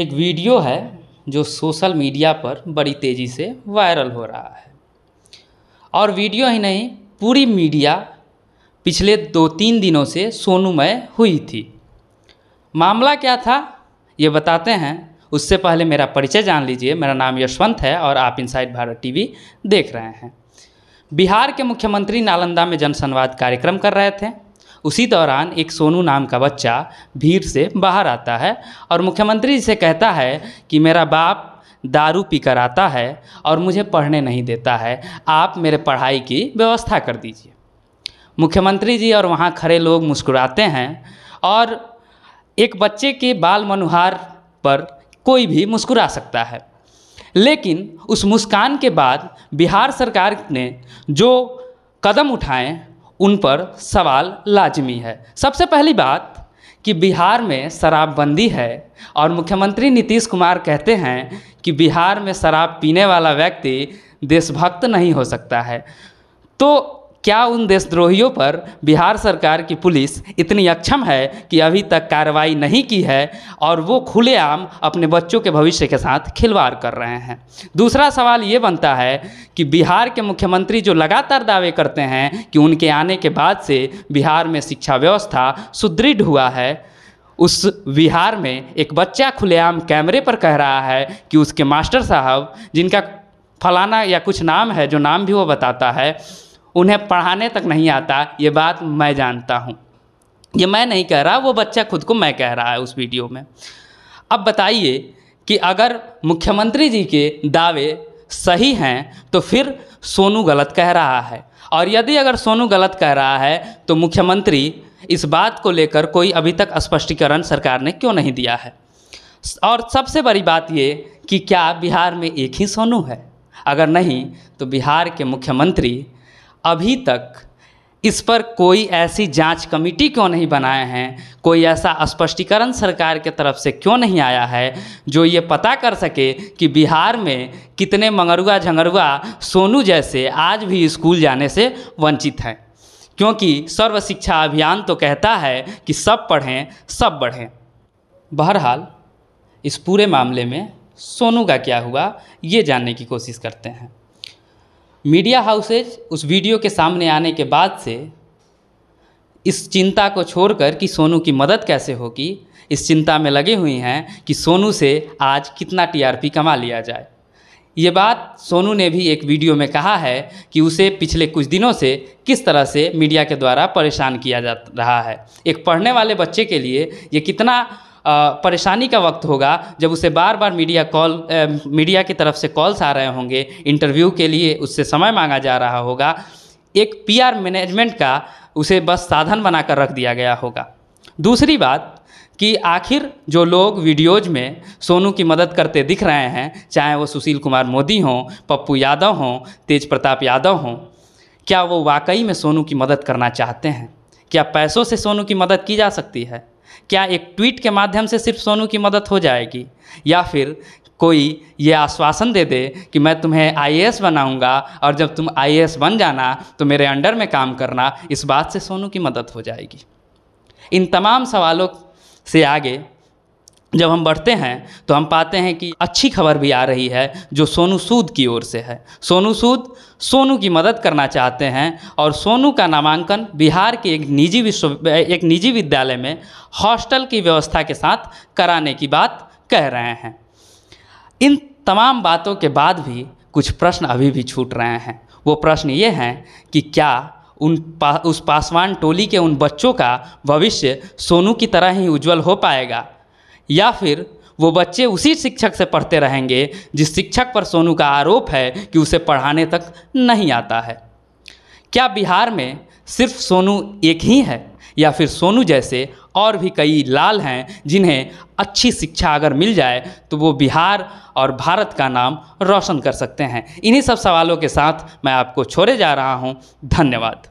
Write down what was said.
एक वीडियो है जो सोशल मीडिया पर बड़ी तेज़ी से वायरल हो रहा है और वीडियो ही नहीं पूरी मीडिया पिछले दो तीन दिनों से सोनूमय हुई थी मामला क्या था ये बताते हैं उससे पहले मेरा परिचय जान लीजिए मेरा नाम यशवंत है और आप इनसाइड भारत टीवी देख रहे हैं बिहार के मुख्यमंत्री नालंदा में जनसंवाद कार्यक्रम कर रहे थे उसी दौरान एक सोनू नाम का बच्चा भीड़ से बाहर आता है और मुख्यमंत्री जी से कहता है कि मेरा बाप दारू पीकर आता है और मुझे पढ़ने नहीं देता है आप मेरे पढ़ाई की व्यवस्था कर दीजिए मुख्यमंत्री जी और वहाँ खड़े लोग मुस्कुराते हैं और एक बच्चे के बाल मनुहार पर कोई भी मुस्कुरा सकता है लेकिन उस मुस्कान के बाद बिहार सरकार ने जो कदम उठाए उन पर सवाल लाजमी है सबसे पहली बात कि बिहार में शराबबंदी है और मुख्यमंत्री नीतीश कुमार कहते हैं कि बिहार में शराब पीने वाला व्यक्ति देशभक्त नहीं हो सकता है तो क्या उन देशद्रोहियों पर बिहार सरकार की पुलिस इतनी अक्षम है कि अभी तक कार्रवाई नहीं की है और वो खुलेआम अपने बच्चों के भविष्य के साथ खिलवाड़ कर रहे हैं दूसरा सवाल ये बनता है कि बिहार के मुख्यमंत्री जो लगातार दावे करते हैं कि उनके आने के बाद से बिहार में शिक्षा व्यवस्था सुदृढ़ हुआ है उस बिहार में एक बच्चा खुलेआम कैमरे पर कह रहा है कि उसके मास्टर साहब जिनका फलाना या कुछ नाम है जो नाम भी वो बताता है उन्हें पढ़ाने तक नहीं आता ये बात मैं जानता हूँ ये मैं नहीं कह रहा वो बच्चा खुद को मैं कह रहा है उस वीडियो में अब बताइए कि अगर मुख्यमंत्री जी के दावे सही हैं तो फिर सोनू गलत कह रहा है और यदि अगर सोनू गलत कह रहा है तो मुख्यमंत्री इस बात को लेकर कोई अभी तक स्पष्टीकरण सरकार ने क्यों नहीं दिया है और सबसे बड़ी बात ये कि क्या बिहार में एक ही सोनू है अगर नहीं तो बिहार के मुख्यमंत्री अभी तक इस पर कोई ऐसी जांच कमेटी क्यों नहीं बनाए हैं कोई ऐसा स्पष्टीकरण सरकार के तरफ से क्यों नहीं आया है जो ये पता कर सके कि बिहार में कितने मंगरुआ झंगरुआ सोनू जैसे आज भी स्कूल जाने से वंचित हैं क्योंकि सर्व शिक्षा अभियान तो कहता है कि सब पढ़ें सब बढ़ें बहरहाल इस पूरे मामले में सोनू का क्या हुआ ये जानने की कोशिश करते हैं मीडिया हाउसेज उस वीडियो के सामने आने के बाद से इस चिंता को छोड़कर कि सोनू की मदद कैसे होगी इस चिंता में लगे हुए हैं कि सोनू से आज कितना टीआरपी कमा लिया जाए ये बात सोनू ने भी एक वीडियो में कहा है कि उसे पिछले कुछ दिनों से किस तरह से मीडिया के द्वारा परेशान किया जा रहा है एक पढ़ने वाले बच्चे के लिए ये कितना परेशानी का वक्त होगा जब उसे बार बार मीडिया कॉल मीडिया की तरफ से कॉल्स आ रहे होंगे इंटरव्यू के लिए उससे समय मांगा जा रहा होगा एक पीआर मैनेजमेंट का उसे बस साधन बनाकर रख दिया गया होगा दूसरी बात कि आखिर जो लोग वीडियोज में सोनू की मदद करते दिख रहे हैं चाहे वो सुशील कुमार मोदी हों पप्पू यादव हों तेज प्रताप यादव हों क्या वो वाकई में सोनू की मदद करना चाहते हैं क्या पैसों से सोनू की मदद की जा सकती है क्या एक ट्वीट के माध्यम से सिर्फ सोनू की मदद हो जाएगी या फिर कोई ये आश्वासन दे दे कि मैं तुम्हें आईएएस बनाऊंगा और जब तुम आईएएस बन जाना तो मेरे अंडर में काम करना इस बात से सोनू की मदद हो जाएगी इन तमाम सवालों से आगे जब हम बढ़ते हैं तो हम पाते हैं कि अच्छी खबर भी आ रही है जो सोनू सूद की ओर से है सोनू सूद सोनू की मदद करना चाहते हैं और सोनू का नामांकन बिहार के एक निजी विश्व एक निजी विद्यालय में हॉस्टल की व्यवस्था के साथ कराने की बात कह रहे हैं इन तमाम बातों के बाद भी कुछ प्रश्न अभी भी छूट रहे हैं वो प्रश्न ये हैं कि क्या उन पा, उस पासवान टोली के उन बच्चों का भविष्य सोनू की तरह ही उज्जवल हो पाएगा या फिर वो बच्चे उसी शिक्षक से पढ़ते रहेंगे जिस शिक्षक पर सोनू का आरोप है कि उसे पढ़ाने तक नहीं आता है क्या बिहार में सिर्फ सोनू एक ही है या फिर सोनू जैसे और भी कई लाल हैं जिन्हें अच्छी शिक्षा अगर मिल जाए तो वो बिहार और भारत का नाम रोशन कर सकते हैं इन्हीं सब सवालों के साथ मैं आपको छोड़े जा रहा हूँ धन्यवाद